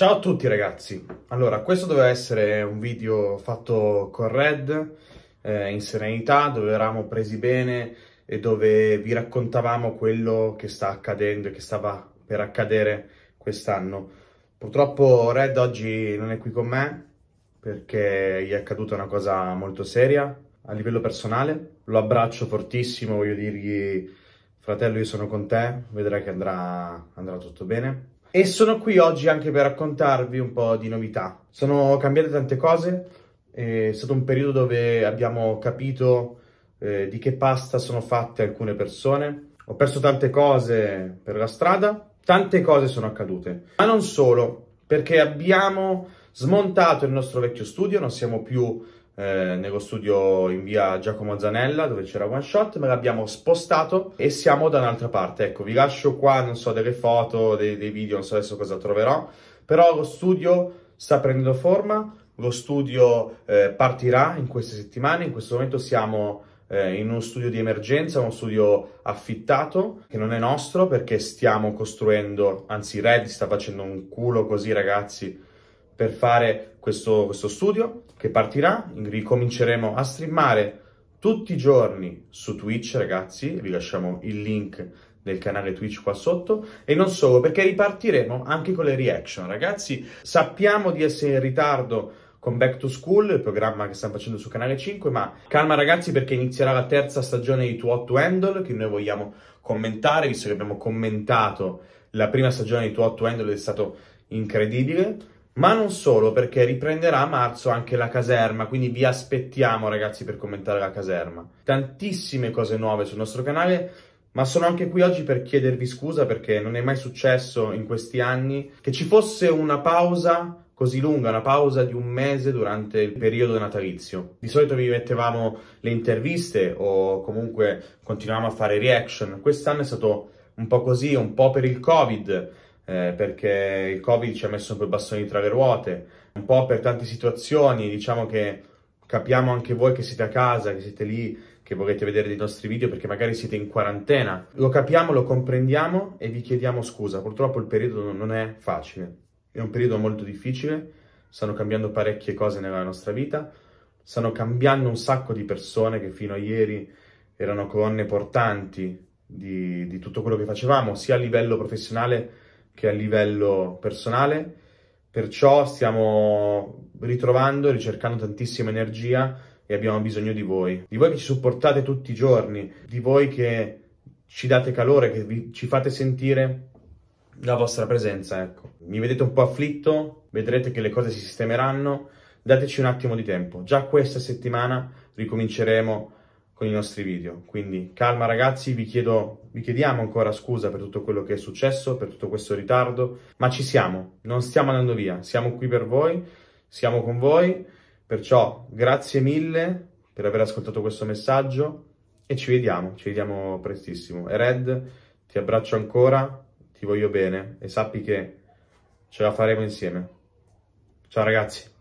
Ciao a tutti ragazzi, allora questo doveva essere un video fatto con Red eh, in serenità dove eravamo presi bene e dove vi raccontavamo quello che sta accadendo e che stava per accadere quest'anno. Purtroppo Red oggi non è qui con me perché gli è accaduta una cosa molto seria a livello personale, lo abbraccio fortissimo, voglio dirgli fratello io sono con te, vedrai che andrà, andrà tutto bene. E sono qui oggi anche per raccontarvi un po' di novità. Sono cambiate tante cose, è stato un periodo dove abbiamo capito eh, di che pasta sono fatte alcune persone. Ho perso tante cose per la strada, tante cose sono accadute, ma non solo, perché abbiamo smontato il nostro vecchio studio, non siamo più eh, nello studio in via Giacomo Zanella dove c'era One Shot, me l'abbiamo spostato e siamo da un'altra parte. Ecco, vi lascio qua, non so, delle foto, dei, dei video, non so adesso cosa troverò, però lo studio sta prendendo forma, lo studio eh, partirà in queste settimane, in questo momento siamo eh, in uno studio di emergenza, uno studio affittato che non è nostro perché stiamo costruendo, anzi Red sta facendo un culo così ragazzi, per fare questo, questo studio che partirà, ricominceremo a streamare tutti i giorni su Twitch ragazzi, vi lasciamo il link del canale Twitch qua sotto e non solo perché ripartiremo anche con le reaction ragazzi sappiamo di essere in ritardo con Back to School, il programma che stiamo facendo su Canale 5, ma calma ragazzi perché inizierà la terza stagione di Too Hot to Handle che noi vogliamo commentare, visto che abbiamo commentato la prima stagione di Too Hot to Handle ed è stato incredibile, ma non solo, perché riprenderà a marzo anche la caserma, quindi vi aspettiamo ragazzi per commentare la caserma. Tantissime cose nuove sul nostro canale, ma sono anche qui oggi per chiedervi scusa perché non è mai successo in questi anni che ci fosse una pausa così lunga, una pausa di un mese durante il periodo natalizio. Di solito vi mettevamo le interviste o comunque continuavamo a fare reaction. Quest'anno è stato un po' così, un po' per il Covid, eh, perché il Covid ci ha messo un po' i bastoni tra le ruote, un po' per tante situazioni, diciamo che capiamo anche voi che siete a casa, che siete lì, che volete vedere dei nostri video perché magari siete in quarantena. Lo capiamo, lo comprendiamo e vi chiediamo scusa. Purtroppo il periodo non è facile, è un periodo molto difficile, stanno cambiando parecchie cose nella nostra vita, stanno cambiando un sacco di persone che fino a ieri erano colonne portanti di, di tutto quello che facevamo, sia a livello professionale che a livello personale. Perciò stiamo ritrovando, e ricercando tantissima energia e abbiamo bisogno di voi. Di voi che ci supportate tutti i giorni, di voi che ci date calore, che vi, ci fate sentire la vostra presenza, ecco. Mi vedete un po' afflitto, vedrete che le cose si sistemeranno, dateci un attimo di tempo. Già questa settimana ricominceremo con i nostri video. Quindi calma ragazzi, vi, chiedo, vi chiediamo ancora scusa per tutto quello che è successo, per tutto questo ritardo, ma ci siamo, non stiamo andando via, siamo qui per voi, siamo con voi, perciò grazie mille per aver ascoltato questo messaggio e ci vediamo, ci vediamo prestissimo. E Red, ti abbraccio ancora, ti voglio bene e sappi che ce la faremo insieme. Ciao ragazzi!